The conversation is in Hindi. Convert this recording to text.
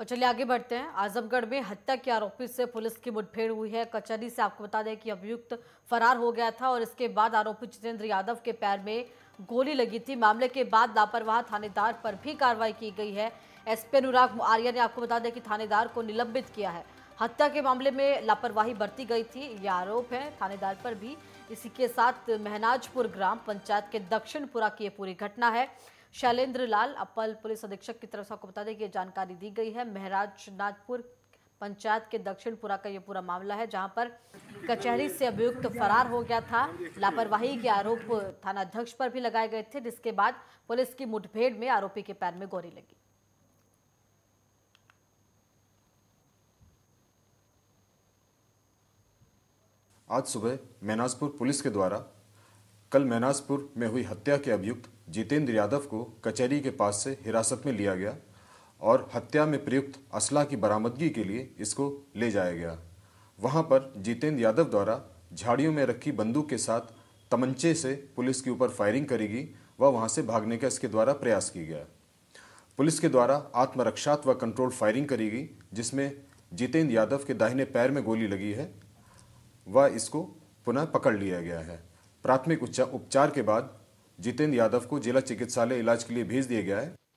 और चलिए आगे बढ़ते हैं आजमगढ़ में हत्या के आरोपी से पुलिस की मुठभेड़ हुई है कचहरी से आपको बता दें कि अभियुक्त फरार हो गया था और इसके बाद आरोपी जितेंद्र यादव के पैर में गोली लगी थी मामले के बाद लापरवाह थानेदार पर भी कार्रवाई की गई है एसपी अनुराग आर्या ने आपको बता दें कि थानेदार को निलंबित किया है हत्या के मामले में लापरवाही बरती गई थी यह आरोप है थानेदार पर भी इसी के साथ मेहनाजपुर ग्राम पंचायत के दक्षिणपुरा की ये पूरी घटना है शैलेंद्र लाल अपर पुलिस अधीक्षक की तरफ से आपको बता दें कि ये जानकारी दी गई है महराज पंचायत के दक्षिणपुरा का ये पूरा मामला है जहां पर कचहरी से अभियुक्त फरार हो गया था लापरवाही के आरोप थाना अध्यक्ष पर भी लगाए गए थे जिसके बाद पुलिस की मुठभेड़ में आरोपी के पैर में गोली लगी आज सुबह मेनाजपुर पुलिस के द्वारा कल मैनासपुर में हुई हत्या के अभियुक्त जितेंद्र यादव को कचहरी के पास से हिरासत में लिया गया और हत्या में प्रयुक्त असला की बरामदगी के लिए इसको ले जाया गया वहाँ पर जितेंद्र यादव द्वारा झाड़ियों में रखी बंदूक के साथ तमंचे से पुलिस के ऊपर फायरिंग करेगी व वहाँ से भागने का इसके द्वारा प्रयास किया गया पुलिस के द्वारा आत्मरक्षात व कंट्रोल फायरिंग करी गई जिसमें जितेंद्र यादव के दाहिने पैर में गोली लगी है व इसको पुनः पकड़ लिया गया है प्राथमिक उपचार के बाद जितेंद्र यादव को जिला चिकित्सालय इलाज के लिए भेज दिया गया है